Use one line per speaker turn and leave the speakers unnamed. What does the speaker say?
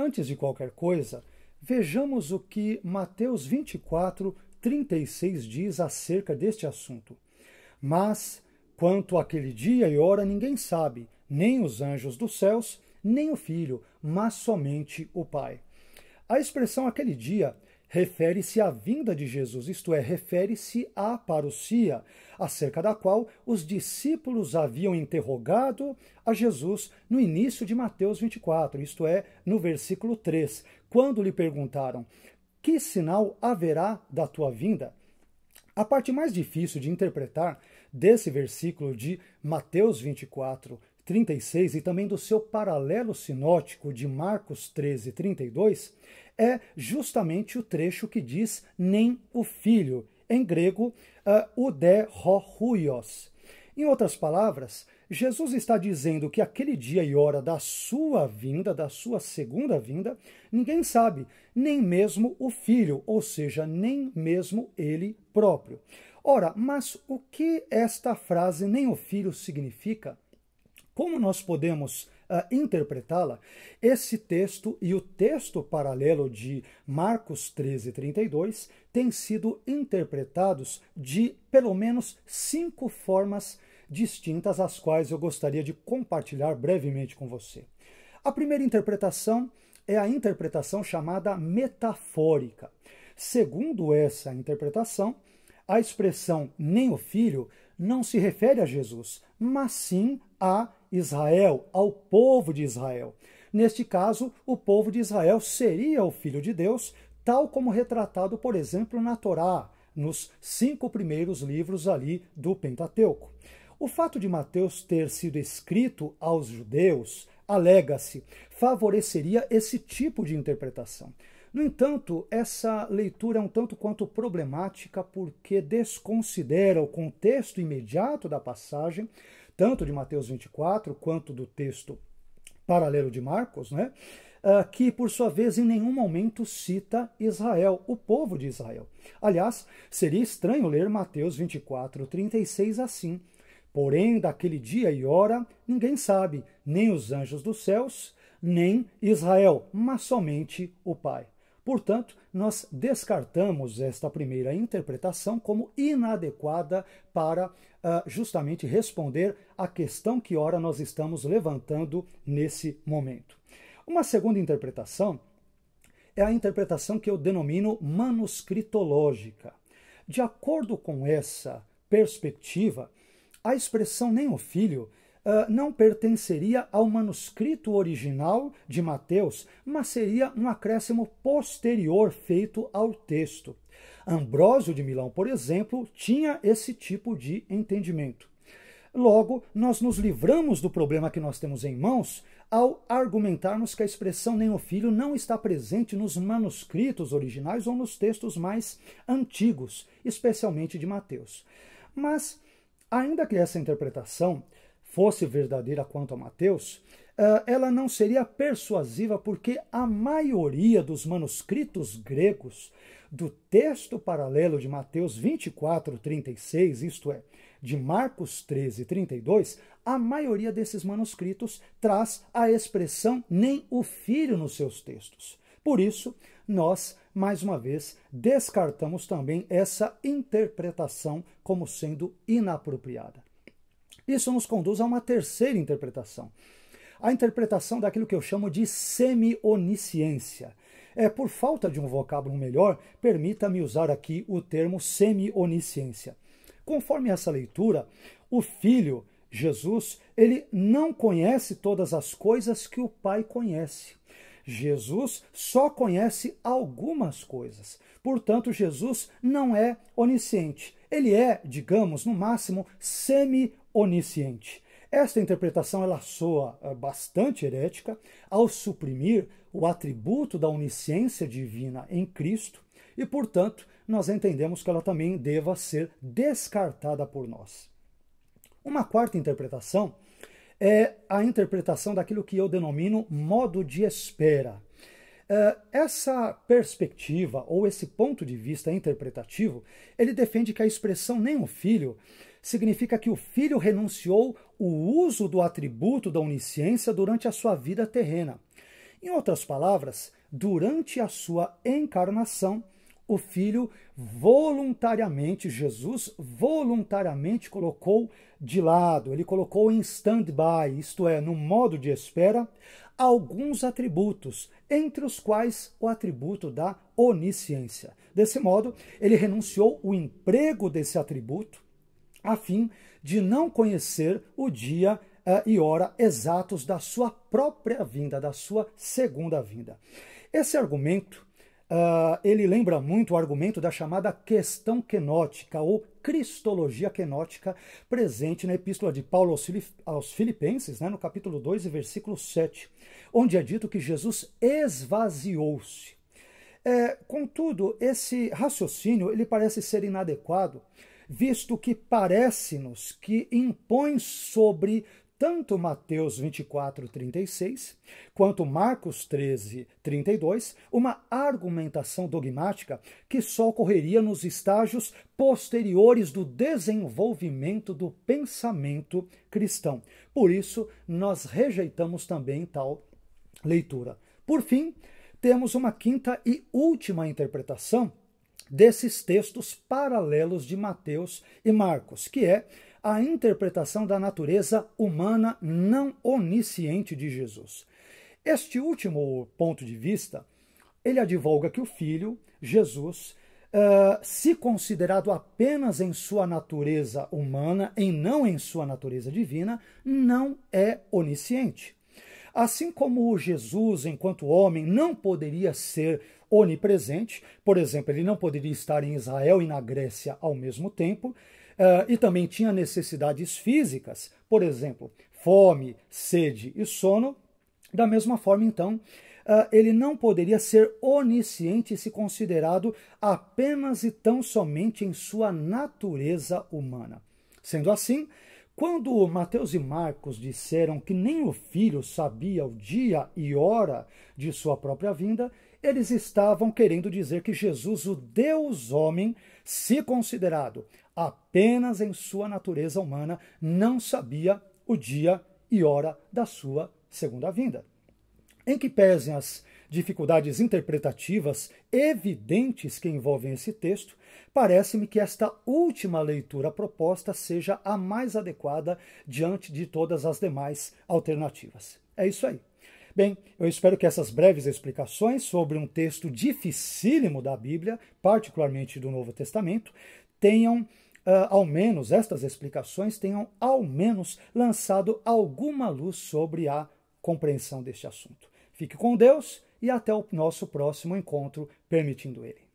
Antes de qualquer coisa, vejamos o que Mateus 24, 36 diz acerca deste assunto. Mas, quanto àquele dia e hora, ninguém sabe, nem os anjos dos céus, nem o filho, mas somente o Pai. A expressão aquele dia refere-se à vinda de Jesus, isto é, refere-se à parousia, acerca da qual os discípulos haviam interrogado a Jesus no início de Mateus 24, isto é, no versículo 3, quando lhe perguntaram: Que sinal haverá da tua vinda? A parte mais difícil de interpretar desse versículo de Mateus 24, 36 e também do seu paralelo sinótico de Marcos 13, 32, é justamente o trecho que diz nem o filho, em grego, uh, ah, ude ho huios. Em outras palavras, Jesus está dizendo que aquele dia e hora da sua vinda, da sua segunda vinda, ninguém sabe, nem mesmo o filho, ou seja, nem mesmo ele próprio. Ora, mas o que esta frase nem o filho significa? como nós podemos uh, interpretá-la, esse texto e o texto paralelo de Marcos 13, 32 têm sido interpretados de pelo menos cinco formas distintas, as quais eu gostaria de compartilhar brevemente com você. A primeira interpretação é a interpretação chamada metafórica. Segundo essa interpretação, a expressão nem o filho não se refere a Jesus, mas sim a Israel, ao povo de Israel. Neste caso, o povo de Israel seria o filho de Deus, tal como retratado, por exemplo, na Torá, nos cinco primeiros livros ali do Pentateuco. O fato de Mateus ter sido escrito aos judeus, alega-se, favoreceria esse tipo de interpretação. No entanto, essa leitura é um tanto quanto problemática porque desconsidera o contexto imediato da passagem, tanto de Mateus 24 quanto do texto paralelo de Marcos, né? Uh, que, por sua vez, em nenhum momento cita Israel, o povo de Israel. Aliás, seria estranho ler Mateus 24, 36 assim. Porém, daquele dia e hora, ninguém sabe, nem os anjos dos céus, nem Israel, mas somente o Pai. Portanto, nós descartamos esta primeira interpretação como inadequada para uh, justamente responder à questão que ora nós estamos levantando nesse momento. Uma segunda interpretação é a interpretação que eu denomino manuscritológica. De acordo com essa perspectiva, a expressão nem o filho uh, não pertenceria ao manuscrito original de Mateus, mas seria um acréscimo posterior feito ao texto. Ambrósio de Milão, por exemplo, tinha esse tipo de entendimento. Logo, nós nos livramos do problema que nós temos em mãos ao argumentarmos que a expressão nem o filho não está presente nos manuscritos originais ou nos textos mais antigos, especialmente de Mateus. Mas, ainda que essa interpretação fosse verdadeira quanto a Mateus, ah, ela não seria persuasiva porque a maioria dos manuscritos gregos do texto paralelo de Mateus 24, 36, isto é, de Marcos 13, 32, a maioria desses manuscritos traz a expressão nem o filho nos seus textos. Por isso, nós, mais uma vez, descartamos também essa interpretação como sendo inapropriada. Isso nos conduz a uma terceira interpretação a interpretação daquilo que eu chamo de semi-onisciência. É, por falta de um vocábulo melhor, permita-me usar aqui o termo semi-onisciência. Conforme essa leitura, o filho, Jesus, ele não conhece todas as coisas que o pai conhece. Jesus só conhece algumas coisas. Portanto, Jesus não é onisciente. Ele é, digamos, no máximo semi-onisciente. Esta interpretação ela soa eh, bastante herética ao suprimir o atributo da onisciência divina em Cristo e, portanto, nós entendemos que ela também deva ser descartada por nós. Uma quarta interpretação é a interpretação daquilo que eu denomino modo de espera. Eh, essa perspectiva ou esse ponto de vista interpretativo, ele defende que a expressão nem o filho significa que o filho renunciou o uso do atributo da onisciência durante a sua vida terrena. Em outras palavras, durante a sua encarnação, o filho voluntariamente, Jesus voluntariamente colocou de lado, ele colocou em stand-by, isto é, no modo de espera, alguns atributos, entre os quais o atributo da onisciência. Desse modo, ele renunciou o emprego desse atributo a fim de não conhecer o dia eh, e hora exatos da sua própria vinda, da sua segunda vinda. Esse argumento Uh, ele lembra muito o argumento da chamada questão quenótica ou cristologia quenótica presente na epístola de Paulo aos Filipenses, né, no capítulo 2 e versículo 7, onde é dito que Jesus esvaziou-se. É, contudo, esse raciocínio ele parece ser inadequado visto que parece-nos que impõe sobre tanto Mateus 24, 36, quanto Marcos 13, 32, uma argumentação dogmática que só ocorreria nos estágios posteriores do desenvolvimento do pensamento cristão. Por isso, nós rejeitamos também tal leitura. Por fim, temos uma quinta e última interpretação desses textos paralelos de Mateus e Marcos, que é a interpretação da natureza humana não onisciente de Jesus. Este último ponto de vista, ele advoga que o Filho, Jesus, uh, se considerado apenas em sua natureza humana e não em sua natureza divina, não é onisciente. Assim como Jesus, enquanto homem, não poderia ser onipresente, por exemplo, ele não poderia estar em Israel e na Grécia ao mesmo tempo, eh, e também tinha necessidades físicas, por exemplo, fome, sede e sono. Da mesma forma, então, eh, ele não poderia ser onisciente e se considerado apenas e tão somente em sua natureza humana. Sendo assim, quando Mateus e Marcos disseram que nem o filho sabia o dia e hora de sua própria vinda, eles estavam querendo dizer que Jesus, o Deus homem, se considerado apenas em sua natureza humana, não sabia o dia e hora da sua segunda vinda. Em que pesem as dificuldades interpretativas evidentes que envolvem esse texto, parece-me que esta última leitura proposta seja a mais adequada diante de todas as demais alternativas. É isso aí. Bem, eu espero que essas breves explicações sobre um texto dificílimo da Bíblia, particularmente do Novo Testamento, tenham Uh, ao menos estas explicações tenham ao menos lançado alguma luz sobre a compreensão deste assunto. Fique com Deus e até o nosso próximo encontro, permitindo ele.